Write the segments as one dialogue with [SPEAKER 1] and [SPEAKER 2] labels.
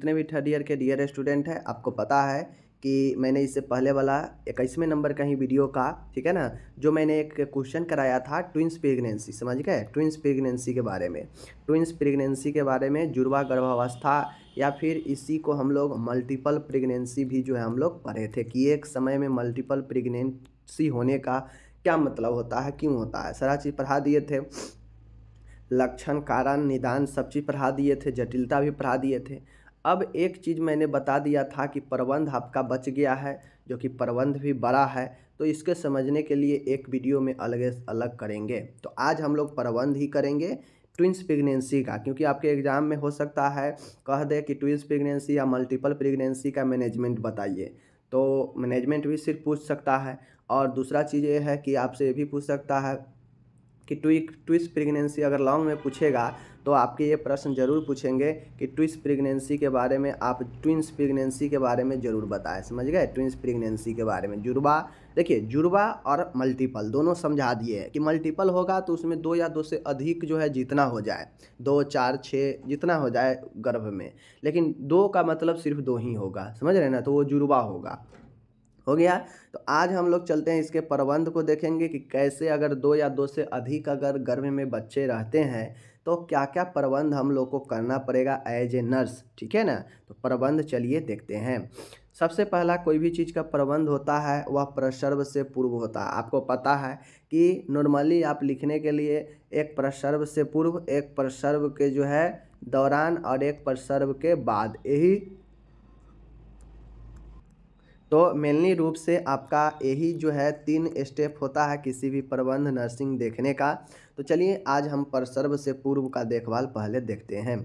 [SPEAKER 1] जितने भी third year के डियर स्टूडेंट हैं आपको पता है कि मैंने इससे पहले वाला इक्कीसवें नंबर का ही वीडियो का ठीक है ना जो मैंने एक क्वेश्चन कराया था ट्विंस प्रेगनेंसी समझ गए ट्विंस प्रेगनेंसी के बारे में ट्विंस प्रेगनेंसी के बारे में जुड़वा गर्भावस्था या फिर इसी को हम लोग मल्टीपल प्रेगनेंसी भी जो है हम लोग पढ़े थे कि एक समय में मल्टीपल प्रेगनेंसी होने का क्या मतलब होता है क्यों होता है सारा चीज़ पढ़ा दिए थे लक्षण कारण निदान सब चीज़ पढ़ा दिए थे जटिलता भी पढ़ा दिए थे अब एक चीज़ मैंने बता दिया था कि प्रबंध आपका बच गया है जो कि प्रबंध भी बड़ा है तो इसके समझने के लिए एक वीडियो में अलग अलग करेंगे तो आज हम लोग प्रबंध ही करेंगे ट्विंस प्रेगनेंसी का क्योंकि आपके एग्ज़ाम में हो सकता है कह दे कि ट्विंस प्रेगनेंसी या मल्टीपल प्रेगनेंसी का मैनेजमेंट बताइए तो मैनेजमेंट भी सिर्फ पूछ सकता है और दूसरा चीज़ ये है कि आपसे ये भी पूछ सकता है कि ट्विक ट्विस्ट प्रेगनेंसी अगर लॉन्ग में पूछेगा तो आपके ये प्रश्न ज़रूर पूछेंगे कि ट्विंस प्रेगनेंसी के बारे में आप ट्विंस प्रेगनेंसी के बारे में ज़रूर बताएं समझ गए ट्विंस प्रेगनेंसी के बारे में जुड़वा देखिए जुड़वा और मल्टीपल दोनों समझा दिए कि मल्टीपल होगा तो उसमें दो या दो से अधिक जो है जितना हो जाए दो चार छः जितना हो जाए गर्भ में लेकिन दो का मतलब सिर्फ दो ही होगा समझ रहे ना तो वो जुड़वा होगा हो गया तो आज हम लोग चलते हैं इसके प्रबंध को देखेंगे कि कैसे अगर दो या दो से अधिक अगर गर्भ में बच्चे रहते हैं तो क्या क्या प्रबंध हम लोग को करना पड़ेगा एज ए नर्स ठीक है ना तो प्रबंध चलिए देखते हैं सबसे पहला कोई भी चीज़ का प्रबंध होता है वह प्रसर्व से पूर्व होता है आपको पता है कि नॉर्मली आप लिखने के लिए एक प्रसर्व से पूर्व एक प्रसर्व के जो है दौरान और एक प्रसर्व के बाद यही तो मेनली रूप से आपका यही जो है तीन स्टेप होता है किसी भी प्रबंध नर्सिंग देखने का तो चलिए आज हम प्रसर्व से पूर्व का देखभाल पहले देखते हैं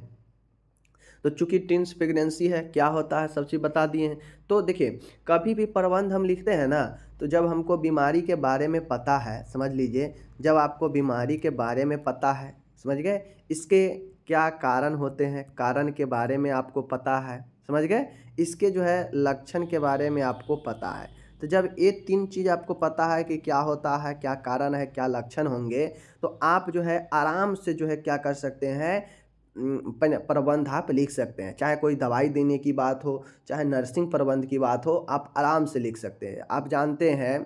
[SPEAKER 1] तो चूंकि टिन्स प्रेगनेंसी है क्या होता है सब चीज़ बता दिए हैं तो देखिए कभी भी प्रबंध हम लिखते हैं ना तो जब हमको बीमारी के बारे में पता है समझ लीजिए जब आपको बीमारी के बारे में पता है समझ गए इसके क्या कारण होते हैं कारण के बारे में आपको पता है समझ गए इसके जो है लक्षण के बारे में आपको पता है तो जब ये तीन चीज़ आपको पता है कि क्या होता है क्या कारण है क्या लक्षण होंगे तो आप जो है आराम से जो है क्या कर सकते हैं प्रबंध आप लिख सकते हैं चाहे कोई दवाई देने की बात हो चाहे नर्सिंग प्रबंध की बात हो आप आराम से लिख सकते हैं आप जानते हैं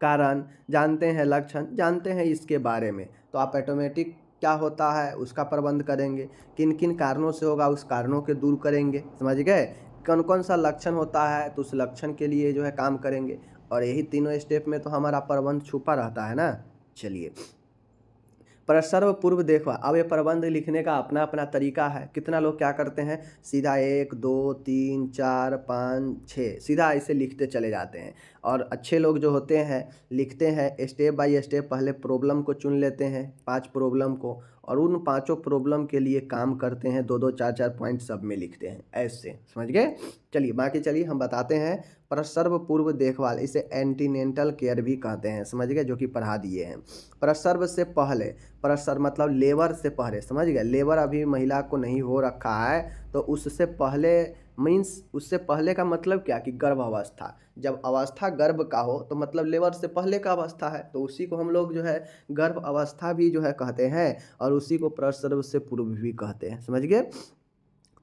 [SPEAKER 1] कारण जानते हैं लक्षण जानते हैं इसके बारे में तो आप ऑटोमेटिक क्या होता है उसका प्रबंध करेंगे किन किन कारणों से होगा उस कारणों के दूर करेंगे समझ गए कौन कौन सा लक्षण होता है तो उस लक्षण के लिए जो है काम करेंगे और यही तीनों स्टेप में तो हमारा प्रबंध छुपा रहता है ना चलिए पर सर्व पूर्व देखवा अब ये प्रबंध लिखने का अपना अपना तरीका है कितना लोग क्या करते हैं सीधा एक दो तीन चार पाँच छः सीधा ऐसे लिखते चले जाते हैं और अच्छे लोग जो होते हैं लिखते हैं स्टेप बाय स्टेप पहले प्रॉब्लम को चुन लेते हैं पांच प्रॉब्लम को और उन पांचों प्रॉब्लम के लिए काम करते हैं दो दो चार चार पॉइंट सब में लिखते हैं ऐसे समझ गए चलिए बाकी चलिए हम बताते हैं प्रसर्व पूर्व देखभाल इसे एंटीनेंटल केयर भी कहते हैं समझ गए जो कि पढ़ा दिए हैं प्रसर्व से पहले प्रसर्व मतलब लेबर से पहले समझ गए लेबर अभी महिला को नहीं हो रखा है तो उससे पहले मीन्स उससे पहले का मतलब क्या कि गर्भ अवस्था जब अवस्था गर्भ का हो तो मतलब लेबर से पहले का अवस्था है तो उसी को हम लोग जो है गर्भ अवस्था भी जो है कहते हैं और उसी को प्रसर्व से पूर्व भी कहते हैं समझ गए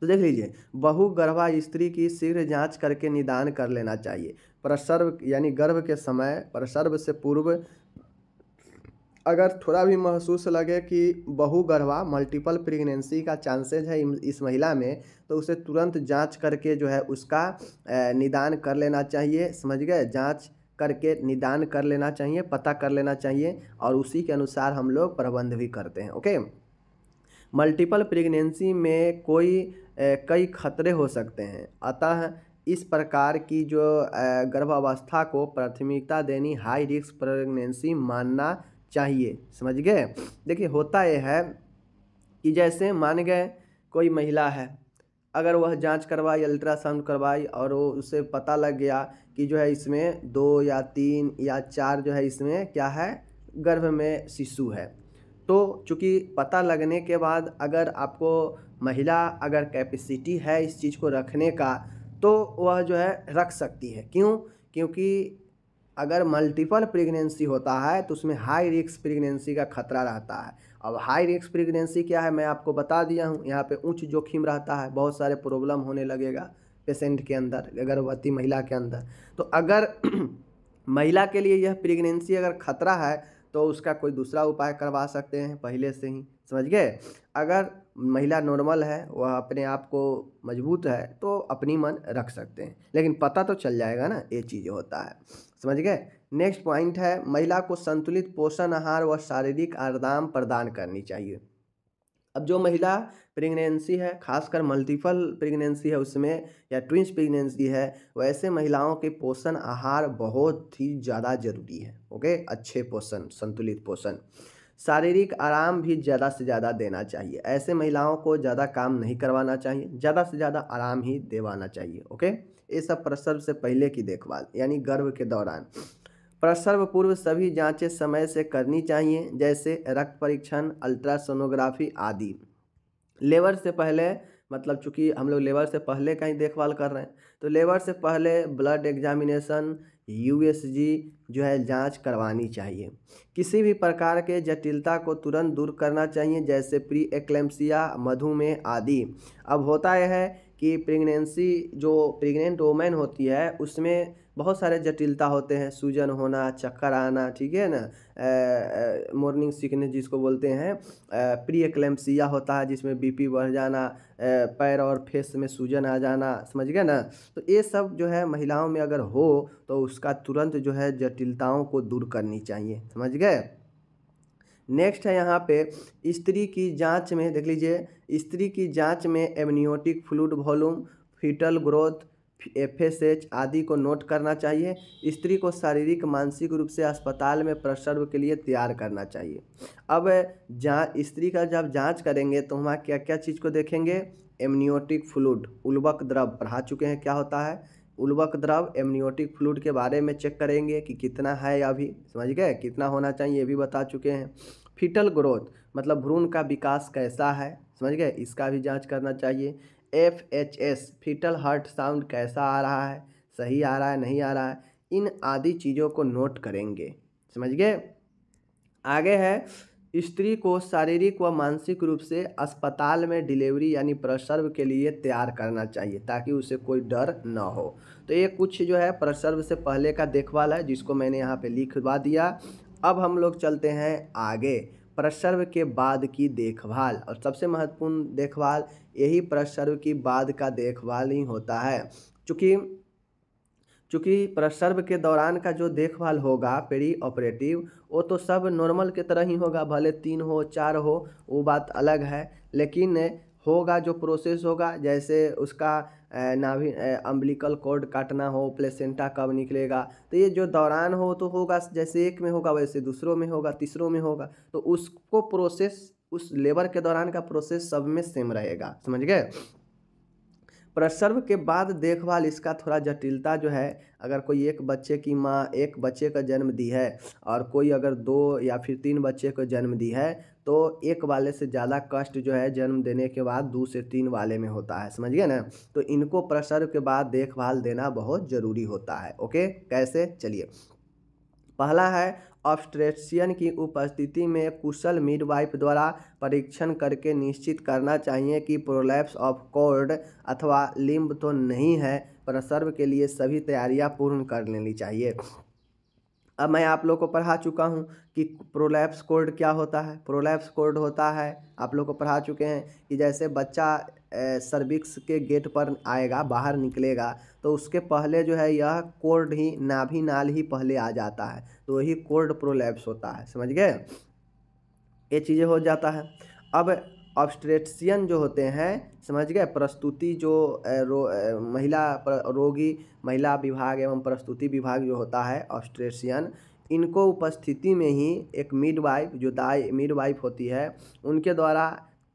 [SPEAKER 1] तो देख लीजिए बहुगर्भा स्त्री की शीघ्र जांच करके निदान कर लेना चाहिए प्रसर्व यानी गर्भ के समय प्रसर्व से पूर्व अगर थोड़ा भी महसूस लगे कि बहुगर्भा मल्टीपल प्रेगनेंसी का चांसेज है इस महिला में तो उसे तुरंत जांच करके जो है उसका निदान कर लेना चाहिए समझ गए जांच करके निदान कर लेना चाहिए पता कर लेना चाहिए और उसी के अनुसार हम लोग प्रबंध भी करते हैं ओके मल्टीपल प्रेगनेंसी में कोई कई खतरे हो सकते हैं अतः इस प्रकार की जो गर्भावस्था को प्राथमिकता देनी हाई रिस्क प्रेगनेंसी मानना चाहिए समझ गए देखिए होता यह है कि जैसे मान गए कोई महिला है अगर वह जांच करवाई अल्ट्रासाउंड करवाई और वो उसे पता लग गया कि जो है इसमें दो या तीन या चार जो है इसमें क्या है गर्भ में शिशु है तो चूँकि पता लगने के बाद अगर आपको महिला अगर कैपेसिटी है इस चीज़ को रखने का तो वह जो है रख सकती है क्यों क्योंकि अगर मल्टीपल प्रेगनेंसी होता है तो उसमें हाई रिस्क प्रेगनेंसी का खतरा रहता है अब हाई रिस्क प्रेगनेंसी क्या है मैं आपको बता दिया हूँ यहाँ पे उच्च जोखिम रहता है बहुत सारे प्रॉब्लम होने लगेगा पेशेंट के अंदर गर्भवती महिला के अंदर तो अगर महिला के लिए यह प्रेगनेंसी अगर खतरा है तो उसका कोई दूसरा उपाय करवा सकते हैं पहले से ही समझ गए अगर महिला नॉर्मल है वह अपने आप को मजबूत है तो अपनी मन रख सकते हैं लेकिन पता तो चल जाएगा ना ये चीज़ होता है समझ गए नेक्स्ट पॉइंट है महिला को संतुलित पोषण आहार व शारीरिक आराम प्रदान करनी चाहिए अब जो महिला प्रेगनेंसी है खासकर मल्टीपल प्रेगनेंसी है उसमें या ट्विंस प्रेगनेंसी है वैसे महिलाओं के पोषण आहार बहुत ही ज़्यादा जरूरी है ओके अच्छे पोषण संतुलित पोषण शारीरिक आराम भी ज़्यादा से ज़्यादा देना चाहिए ऐसे महिलाओं को ज़्यादा काम नहीं करवाना चाहिए ज़्यादा से ज़्यादा आराम ही देवाना चाहिए ओके ये सब प्रसर्व से पहले की देखभाल यानी गर्भ के दौरान प्रसर्व पूर्व सभी जांचें समय से करनी चाहिए जैसे रक्त परीक्षण अल्ट्रासोनोग्राफी आदि लेबर से पहले मतलब चूंकि हम लोग लेबर से पहले का ही देखभाल कर रहे हैं तो लेबर से पहले ब्लड एग्जामिनेशन यूएसजी जो है जांच करवानी चाहिए किसी भी प्रकार के जटिलता को तुरंत दूर करना चाहिए जैसे प्री एक्लेम्सिया मधुमेह आदि अब होता यह है कि प्रेगनेंसी जो प्रेग्नेंट वोमेन होती है उसमें बहुत सारे जटिलता होते हैं सूजन होना चक्कर आना ठीक है ना मॉर्निंग सिकनेस जिसको बोलते हैं प्री एक्लेम्सिया होता है जिसमें बीपी बढ़ जाना पैर और फेस में सूजन आ जाना समझ गए ना तो ये सब जो है महिलाओं में अगर हो तो उसका तुरंत जो है जटिलताओं को दूर करनी चाहिए समझ गए नेक्स्ट है यहाँ पे स्त्री की जांच में देख लीजिए स्त्री की जांच में amniotic fluid volume foetal growth F S H आदि को नोट करना चाहिए स्त्री को शारीरिक मानसिक रूप से अस्पताल में प्रसर्व के लिए तैयार करना चाहिए अब जहाँ स्त्री का जब जांच करेंगे तो वहाँ क्या क्या चीज़ को देखेंगे एमनियोटिक फ्लूड उल्बक द्रव पढ़ा चुके हैं क्या होता है उल्बक द्रव एमनियोटिक फ्लूड के बारे में चेक करेंगे कि कितना है अभी समझ गए कितना होना चाहिए ये भी बता चुके हैं फिटल ग्रोथ मतलब भ्रूण का विकास कैसा है समझ गए इसका भी जांच करना चाहिए F H S foetal heart sound कैसा आ रहा है सही आ रहा है नहीं आ रहा है इन आदि चीज़ों को नोट करेंगे समझ गए आगे है स्त्री को शारीरिक व मानसिक रूप से अस्पताल में डिलीवरी यानी प्रसर्व के लिए तैयार करना चाहिए ताकि उसे कोई डर ना हो तो ये कुछ जो है प्रसर्व से पहले का देखभाल है जिसको मैंने यहाँ पे लिखवा दिया अब हम लोग चलते हैं आगे प्रसर्व के बाद की देखभाल और सबसे महत्वपूर्ण देखभाल यही प्रसर्व की बाद का देखभाल ही होता है चूँकि चूँकि प्रसर्व के दौरान का जो देखभाल होगा पेरी ऑपरेटिव वो तो सब नॉर्मल के तरह ही होगा भले तीन हो चार हो वो बात अलग है लेकिन होगा जो प्रोसेस होगा जैसे उसका नाभि अम्बलिकल कोड काटना हो प्लेसेंटा कब निकलेगा तो ये जो दौरान हो तो होगा जैसे एक में होगा वैसे दूसरों में होगा तीसरों में होगा तो उसको प्रोसेस उस लेबर के दौरान का प्रोसेस सब में सेम रहेगा समझ गए प्रसर्व के बाद देखभाल इसका थोड़ा जटिलता जो है अगर कोई एक बच्चे की माँ एक बच्चे का जन्म दी है और कोई अगर दो या फिर तीन बच्चे को जन्म दी है तो एक वाले से ज़्यादा कष्ट जो है जन्म देने के बाद दो से तीन वाले में होता है समझ गए ना तो इनको प्रसर्व के बाद देखभाल देना बहुत ज़रूरी होता है ओके कैसे चलिए पहला है ऑब्स्ट्रेशियन की उपस्थिति में कुशल मिडवाइफ द्वारा परीक्षण करके निश्चित करना चाहिए कि प्रोलैप्स ऑफ कोर्ड अथवा लिम्ब तो नहीं है प्रसर्व के लिए सभी तैयारियां पूर्ण कर लेनी चाहिए अब मैं आप लोग को पढ़ा चुका हूँ कि प्रोलैप्स कोड क्या होता है प्रोलैप्स कोड होता है आप लोग को पढ़ा चुके हैं कि जैसे बच्चा सर्विक्स के गेट पर आएगा बाहर निकलेगा तो उसके पहले जो है यह कोड ही नाभि नाल ही पहले आ जाता है तो वही कोड प्रोलैप्स होता है समझ गए ये चीज़ें हो जाता है अब ऑब्स्ट्रेटियन जो होते हैं समझ गए प्रस्तुति जो रो महिला रोगी महिला विभाग एवं प्रस्तुति विभाग जो होता है ऑब्स्ट्रेट्सियन इनको उपस्थिति में ही एक मिडवाइफ जो दाई मिडवाइफ होती है उनके द्वारा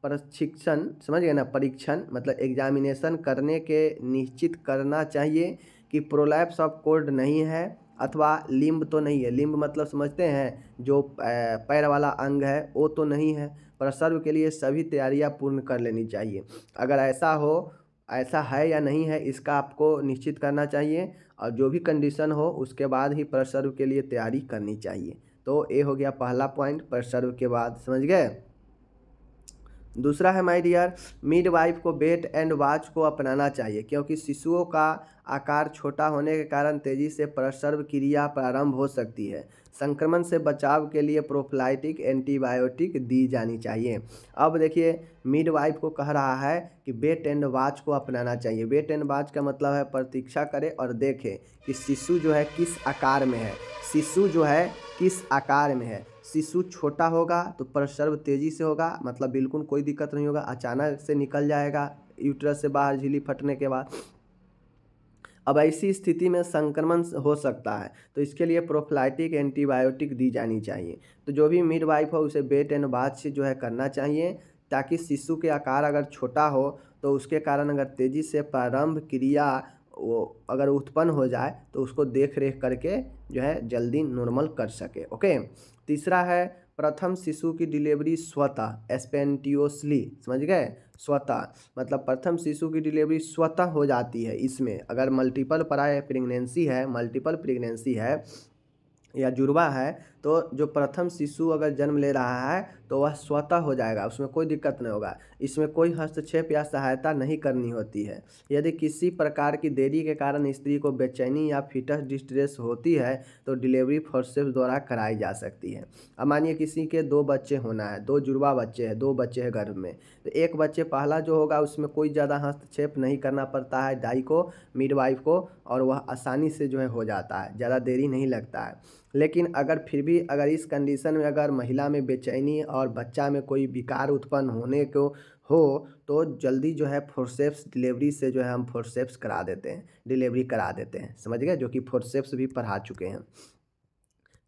[SPEAKER 1] प्रशिक्षण समझ गए ना परीक्षण मतलब एग्जामिनेशन करने के निश्चित करना चाहिए कि प्रोलैप्स ऑफ कोड नहीं है अथवा लिम्ब तो नहीं है लिम्ब मतलब समझते हैं जो पैर वाला अंग है वो तो नहीं है प्रसर्व के लिए सभी तैयारियां पूर्ण कर लेनी चाहिए अगर ऐसा हो ऐसा है या नहीं है इसका आपको निश्चित करना चाहिए और जो भी कंडीशन हो उसके बाद ही प्रसर्व के लिए तैयारी करनी चाहिए तो ये हो गया पहला पॉइंट प्रसर्व के बाद समझ गए दूसरा है माय डियर मिड वाइफ को बेट एंड वाच को अपनाना चाहिए क्योंकि शिशुओं का आकार छोटा होने के कारण तेजी से प्रसर्व क्रिया प्रारंभ हो सकती है संक्रमण से बचाव के लिए प्रोफ्लाइटिक एंटीबायोटिक दी जानी चाहिए अब देखिए मिड वाइफ को कह रहा है कि बेट एंड वाच को अपनाना चाहिए बेट एंड वाच का मतलब है प्रतीक्षा करें और देखें कि शिशु जो है किस आकार में है शिशु जो है किस आकार में है शिशु छोटा होगा तो प्रसर्व तेज़ी से होगा मतलब बिल्कुल कोई दिक्कत नहीं होगा अचानक से निकल जाएगा यूट्रस से बाहर झिली फटने के बाद अब ऐसी स्थिति में संक्रमण हो सकता है तो इसके लिए प्रोफ्लाइटिक एंटीबायोटिक दी जानी चाहिए तो जो भी मिड वाइफ हो उसे बेट एंड बात से जो है करना चाहिए ताकि शिशु के आकार अगर छोटा हो तो उसके कारण अगर तेज़ी से प्रारंभ क्रिया वो अगर उत्पन्न हो जाए तो उसको देख रेख करके जो है जल्दी नॉर्मल कर सके ओके तीसरा है प्रथम शिशु की डिलीवरी स्वतः स्पेंटियोसली समझ गए स्वतः मतलब प्रथम शिशु की डिलीवरी स्वतः हो जाती है इसमें अगर मल्टीपल पराय प्रेगनेंसी है मल्टीपल प्रेगनेंसी है या जुड़वा है तो जो प्रथम शिशु अगर जन्म ले रहा है तो वह स्वतः हो जाएगा उसमें कोई दिक्कत नहीं होगा इसमें कोई हस्तक्षेप या सहायता नहीं करनी होती है यदि किसी प्रकार की देरी के कारण स्त्री को बेचैनी या फिटस डिस्ट्रेस होती है तो डिलीवरी फोर्सेस द्वारा कराई जा सकती है अब मानिए किसी के दो बच्चे होना है दो जुड़वा बच्चे हैं दो बच्चे हैं गर्भ में तो एक बच्चे पहला जो होगा उसमें कोई ज़्यादा हस्तक्षेप नहीं करना पड़ता है डाई को मिडवाइफ को और वह आसानी से जो है हो जाता है ज़्यादा देरी नहीं लगता है लेकिन अगर फिर भी अगर इस कंडीशन में अगर महिला में बेचैनी और बच्चा में कोई विकार उत्पन्न होने को हो तो जल्दी जो है फोरसेप्स डिलीवरी से जो है हम फोरसेप्स करा देते हैं डिलीवरी करा देते हैं समझ गए जो कि फोरसेप्स भी पढ़ा चुके हैं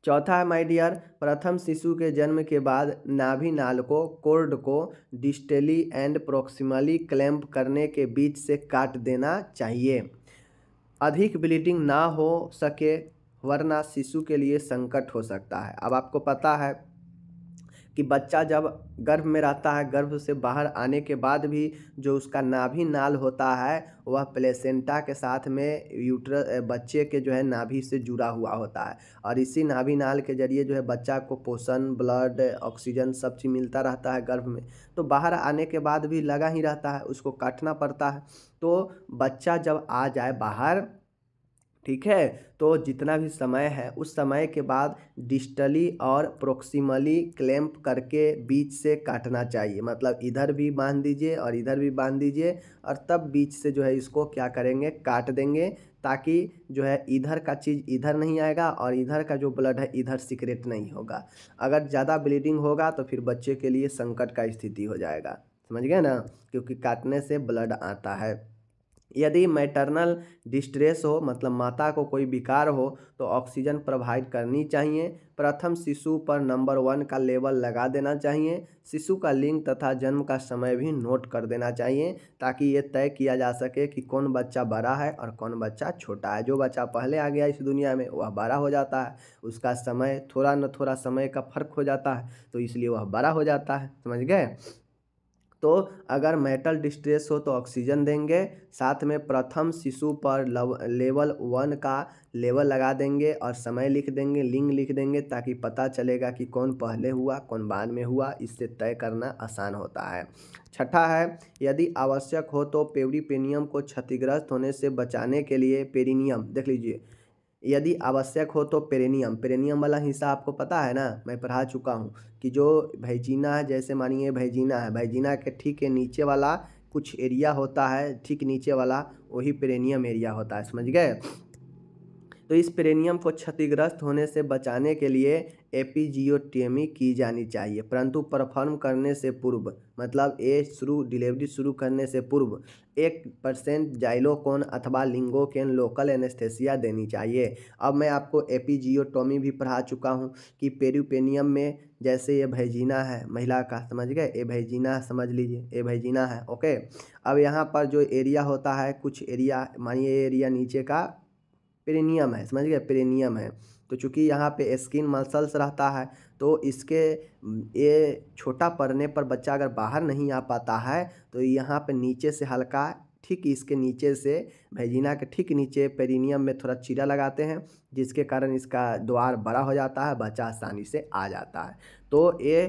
[SPEAKER 1] चौथा है माय डियर प्रथम शिशु के जन्म के बाद नाभि नाल को कोर्ड को डिस्टली एंड प्रोक्सीमली क्लैम्प करने के बीच से काट देना चाहिए अधिक ब्लीडिंग ना हो सके वरना शिशु के लिए संकट हो सकता है अब आपको पता है कि बच्चा जब गर्भ में रहता है गर्भ से बाहर आने के बाद भी जो उसका नाभि नाल होता है वह प्लेसेंटा के साथ में यूटर बच्चे के जो है नाभि से जुड़ा हुआ होता है और इसी नाभि नाल के जरिए जो है बच्चा को पोषण ब्लड ऑक्सीजन सब चीज़ मिलता रहता है गर्भ में तो बाहर आने के बाद भी लगा ही रहता है उसको काटना पड़ता है तो बच्चा जब आ जाए बाहर ठीक है तो जितना भी समय है उस समय के बाद डिस्टली और प्रोक्सीमली क्लैम्प करके बीच से काटना चाहिए मतलब इधर भी बांध दीजिए और इधर भी बांध दीजिए और तब बीच से जो है इसको क्या करेंगे काट देंगे ताकि जो है इधर का चीज़ इधर नहीं आएगा और इधर का जो ब्लड है इधर सिक्रेट नहीं होगा अगर ज़्यादा ब्लीडिंग होगा तो फिर बच्चे के लिए संकट का स्थिति हो जाएगा समझ गए ना क्योंकि काटने से ब्लड आता है यदि मैटरनल डिस्ट्रेस हो मतलब माता को कोई विकार हो तो ऑक्सीजन प्रोवाइड करनी चाहिए प्रथम शिशु पर नंबर वन का लेबल लगा देना चाहिए शिशु का लिंग तथा जन्म का समय भी नोट कर देना चाहिए ताकि ये तय किया जा सके कि कौन बच्चा बड़ा है और कौन बच्चा छोटा है जो बच्चा पहले आ गया इस दुनिया में वह बड़ा हो जाता है उसका समय थोड़ा न थोड़ा समय का फर्क हो जाता है तो इसलिए वह बड़ा हो जाता है समझ गए तो अगर मेटल डिस्ट्रेस हो तो ऑक्सीजन देंगे साथ में प्रथम शिशु पर लव, लेवल वन का लेवल लगा देंगे और समय लिख देंगे लिंग लिख देंगे ताकि पता चलेगा कि कौन पहले हुआ कौन बाद में हुआ इससे तय करना आसान होता है छठा है यदि आवश्यक हो तो पेवरीपेनियम को क्षतिग्रस्त होने से बचाने के लिए पेरिनियम देख लीजिए यदि आवश्यक हो तो पेरेनियम पेरेनियम वाला हिस्सा आपको पता है ना मैं पढ़ा चुका हूँ कि जो भैजीना है जैसे मानिए भैजीना है भैजीना के ठीक है नीचे वाला कुछ एरिया होता है ठीक नीचे वाला वही पेरेनियम एरिया होता है समझ गए तो इस प्रेनियम को क्षतिग्रस्त होने से बचाने के लिए एपिजियोटेमी की जानी चाहिए परंतु परफॉर्म करने से पूर्व मतलब ए शुरू डिलीवरी शुरू करने से पूर्व एक परसेंट जाइलोकोन अथवा लिंगोकेन लोकल एनेस्थेसिया देनी चाहिए अब मैं आपको एपिजियोटोमी भी पढ़ा चुका हूँ कि पेरूपेनियम में जैसे ये भैजीना है महिला का समझ गए ए भैजीना समझ लीजिए ए भैजीना है ओके अब यहाँ पर जो एरिया होता है कुछ एरिया मानिए एरिया नीचे का पेरेनियम है समझ गए पेरेनियम है तो चूँकि यहाँ पे स्किन मसल्स रहता है तो इसके ये छोटा पड़ने पर बच्चा अगर बाहर नहीं आ पाता है तो यहाँ पे नीचे से हल्का ठीक इसके नीचे से भेजीना के ठीक नीचे पेरिनियम में थोड़ा चीरा लगाते हैं जिसके कारण इसका द्वार बड़ा हो जाता है बच्चा आसानी से आ जाता है तो ये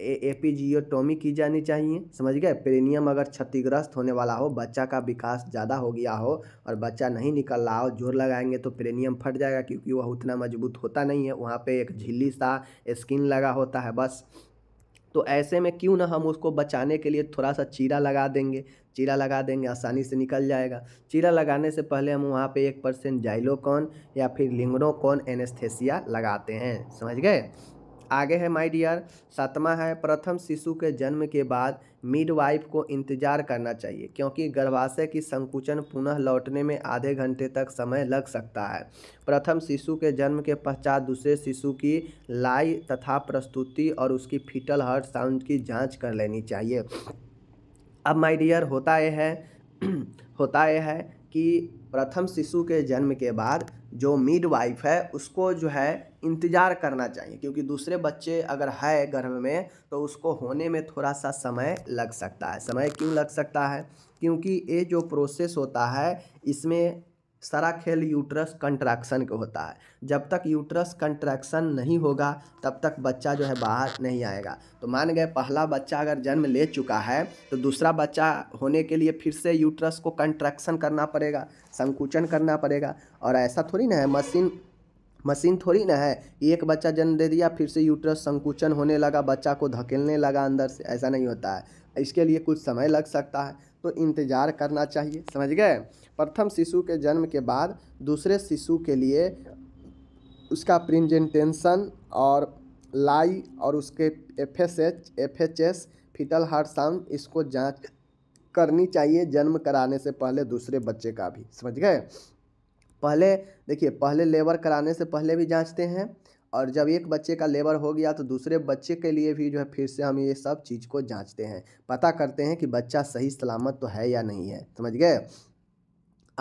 [SPEAKER 1] ए एपिजियोटोमी की जानी चाहिए समझ गए पेरिनियम अगर क्षतिग्रस्त होने वाला हो बच्चा का विकास ज़्यादा हो गया हो और बच्चा नहीं निकल रहा हो जोर लगाएंगे तो पेरिनियम फट जाएगा क्योंकि वह उतना मजबूत होता नहीं है वहाँ पे एक झिल्ली सा स्किन लगा होता है बस तो ऐसे में क्यों ना हम उसको बचाने के लिए थोड़ा सा चीरा लगा देंगे चीरा लगा देंगे आसानी से निकल जाएगा चीरा लगाने से पहले हम वहाँ पे एक परसेंट जाइलोकॉन या फिर लिंगरोकॉन एनेस्थेसिया लगाते हैं समझ गए आगे है माय डियर सातवां है प्रथम शिशु के जन्म के बाद मिडवाइफ को इंतजार करना चाहिए क्योंकि गर्भाशय की संकुचन पुनः लौटने में आधे घंटे तक समय लग सकता है प्रथम शिशु के जन्म के पश्चात दूसरे शिशु की लाई तथा प्रस्तुति और उसकी फिटल हर्ट साउंड की जांच कर लेनी चाहिए अब माय डियर होता यह है होता यह है कि प्रथम शिशु के जन्म के बाद जो मिडवाइफ है उसको जो है इंतज़ार करना चाहिए क्योंकि दूसरे बच्चे अगर है गर्भ में तो उसको होने में थोड़ा सा समय लग सकता है समय क्यों लग सकता है क्योंकि ये जो प्रोसेस होता है इसमें सारा खेल यूट्रस कंट्रैक्शन का होता है जब तक यूट्रस कंट्रैक्शन नहीं होगा तब तक बच्चा जो है बाहर नहीं आएगा तो मान गए पहला बच्चा अगर जन्म ले चुका है तो दूसरा बच्चा होने के लिए फिर से यूट्रस को कंट्रैक्शन करना पड़ेगा संकुचन करना पड़ेगा और ऐसा थोड़ी ना है मशीन मशीन थोड़ी ना है एक बच्चा जन्म दे दिया फिर से यूट्रस संकुचन होने लगा बच्चा को धकेलने लगा अंदर से ऐसा नहीं होता है इसके लिए कुछ समय लग सकता है तो इंतज़ार करना चाहिए समझ गए प्रथम शिशु के जन्म के बाद दूसरे शिशु के लिए उसका प्रिंजेंटेशन और लाई और उसके F S H F H S foetal heart sound इसको जांच करनी चाहिए जन्म कराने से पहले दूसरे बच्चे का भी समझ गए पहले देखिए पहले लेबर कराने से पहले भी जांचते हैं और जब एक बच्चे का लेबर हो गया तो दूसरे बच्चे के लिए भी जो है फिर से हम ये सब चीज़ को जांचते हैं पता करते हैं कि बच्चा सही सलामत तो है या नहीं है समझ गए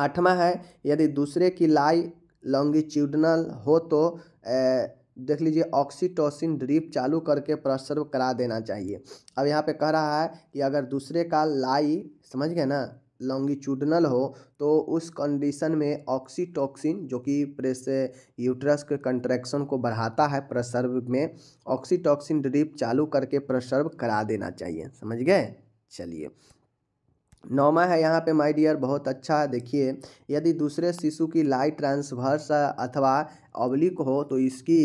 [SPEAKER 1] आठवा है यदि दूसरे की लाई लॉन्गिट्यूडनल हो तो ए, देख लीजिए ऑक्सीटोसिन ड्रिप चालू करके प्रसर्व करा देना चाहिए अब यहाँ पे कह रहा है कि अगर दूसरे का लाई समझ गए ना लॉन्गिट्यूडनल हो तो उस कंडीशन में ऑक्सीटॉक्सिन जो कि प्रेस यूट्रस के कंट्रैक्शन को बढ़ाता है प्रसर्व में ऑक्सीटॉक्सिन ड्रिप चालू करके प्रसर्व करा देना चाहिए समझ गए चलिए नौमा है यहाँ पे माय डियर बहुत अच्छा है देखिए यदि दूसरे शिशु की लाई ट्रांसवर्स अथवा ऑब्लिक हो तो इसकी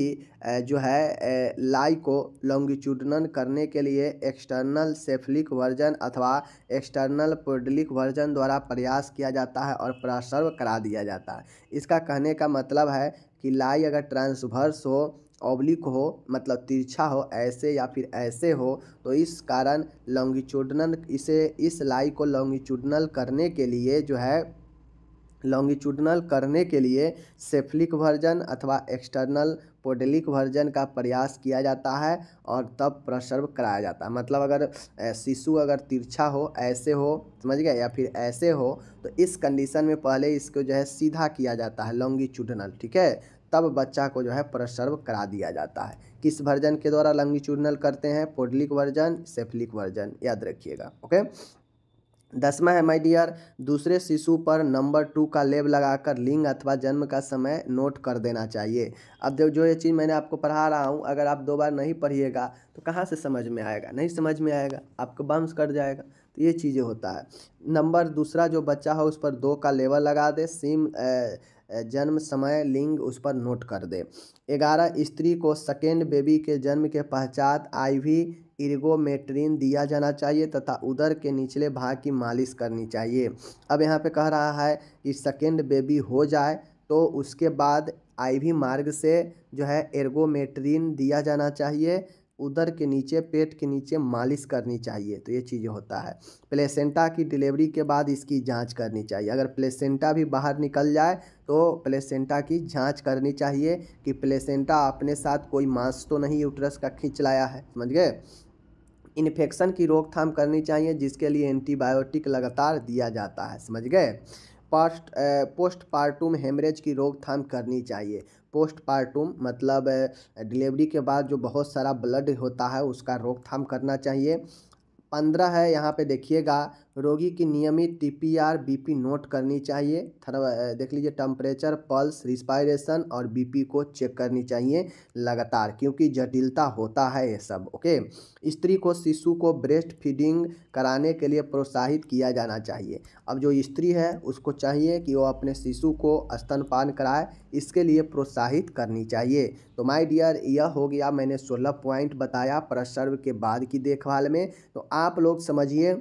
[SPEAKER 1] जो है लाई को लॉन्गिट्यूडनल करने के लिए एक्सटर्नल सेफलिक वर्जन अथवा एक्सटर्नल पोडलिक वर्जन द्वारा प्रयास किया जाता है और प्रसर्व करा दिया जाता है इसका कहने का मतलब है कि लाई अगर ट्रांसवर्स हो ऑब्लिक हो मतलब तिरछा हो ऐसे या फिर ऐसे हो तो इस कारण लॉन्गिट्यूडनल इसे इस लाई को लॉन्गिट्यूडनल करने के लिए जो है लॉन्गिट्यूडनल करने के लिए सेफ्लिक वर्जन अथवा एक्सटर्नल पोडेलिक वर्जन का प्रयास किया जाता है और तब प्रसर्व कराया जाता है मतलब अगर शिशु अगर तिरछा हो ऐसे हो समझ गए या फिर ऐसे हो तो इस कंडीशन में पहले इसको जो है सीधा किया जाता है लॉन्गिट्यूडनल ठीक है तब बच्चा को जो है प्रसर्व करा दिया जाता है किस वर्जन के द्वारा लंगिचूर्नल करते हैं पोडलिक वर्जन सेफलिक वर्जन याद रखिएगा ओके दसवा है माय डियर दूसरे शिशु पर नंबर टू का लेब लगाकर लिंग अथवा जन्म का समय नोट कर देना चाहिए अब जब जो ये चीज़ मैंने आपको पढ़ा रहा हूँ अगर आप दो बार नहीं पढ़िएगा तो कहाँ से समझ में आएगा नहीं समझ में आएगा आपको बम्स कर जाएगा तो ये चीज़ें होता है नंबर दूसरा जो बच्चा हो उस पर दो का लेवल लगा दे सिम जन्म समय लिंग उस पर नोट कर दे ग्यारह स्त्री को सेकेंड बेबी के जन्म के पश्चात आईवी इर्गोमेट्रीन दिया जाना चाहिए तथा उधर के निचले भाग की मालिश करनी चाहिए अब यहाँ पे कह रहा है कि सेकेंड बेबी हो जाए तो उसके बाद आईवी मार्ग से जो है एर्गोमेट्रिन दिया जाना चाहिए उधर के नीचे पेट के नीचे मालिश करनी चाहिए तो ये चीज़ होता है प्लेसेंटा की डिलीवरी के बाद इसकी जांच करनी चाहिए अगर प्लेसेंटा भी बाहर निकल जाए तो प्लेसेंटा की जांच करनी चाहिए कि प्लेसेंटा अपने साथ कोई मांस तो नहीं यूट्रस का खींच लाया है समझ गए इन्फेक्शन की रोकथाम करनी चाहिए जिसके लिए एंटीबायोटिक लगातार दिया जाता है समझ गए पोस्ट पार्टूम हेमरेज की रोकथाम करनी चाहिए पोस्टपार्टम मतलब डिलीवरी के बाद जो बहुत सारा ब्लड होता है उसका रोकथाम करना चाहिए पंद्रह है यहाँ पे देखिएगा रोगी की नियमित T P R B P note करनी चाहिए थर्म देख लीजिए टेम्परेचर पल्स रिस्पायरेशन और बी पी को चेक करनी चाहिए लगातार क्योंकि जटिलता होता है ये सब ओके स्त्री को शिशु को ब्रेस्ट फीडिंग कराने के लिए प्रोत्साहित किया जाना चाहिए अब जो स्त्री है उसको चाहिए कि वो अपने शिशु को स्तनपान कराए इसके लिए प्रोत्साहित करनी चाहिए तो माई डियर यह हो गया मैंने सोलह पॉइंट बताया प्रसर्व के बाद की देखभाल में तो आप लोग समझिए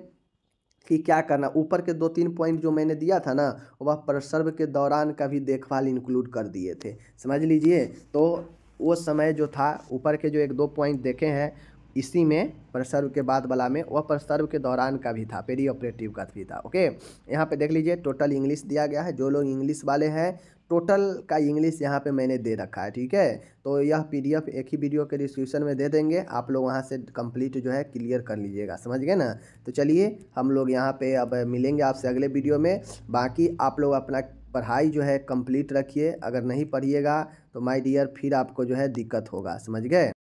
[SPEAKER 1] कि क्या करना ऊपर के दो तीन पॉइंट जो मैंने दिया था ना वह प्रसर्व के दौरान का भी देखभाल इंक्लूड कर दिए थे समझ लीजिए तो वो समय जो था ऊपर के जो एक दो पॉइंट देखे हैं इसी में प्रसर्व के बाद वाला में वह प्रसर्व के दौरान का भी था पेरी ऑपरेटिव का भी था ओके यहाँ पे देख लीजिए टोटल इंग्लिश दिया गया है जो लोग इंग्लिश वाले हैं टोटल का इंग्लिश यहाँ पे मैंने दे रखा है ठीक है तो यह पीडीएफ एक ही वीडियो के डिस्क्रिप्शन में दे देंगे आप लोग वहाँ से कंप्लीट जो है क्लियर कर लीजिएगा समझ गए ना तो चलिए हम लोग यहाँ पे अब मिलेंगे आपसे अगले वीडियो में बाकी आप लोग अपना पढ़ाई जो है कंप्लीट रखिए अगर नहीं पढ़िएगा तो माई डियर फिर आपको जो है दिक्कत होगा समझ गए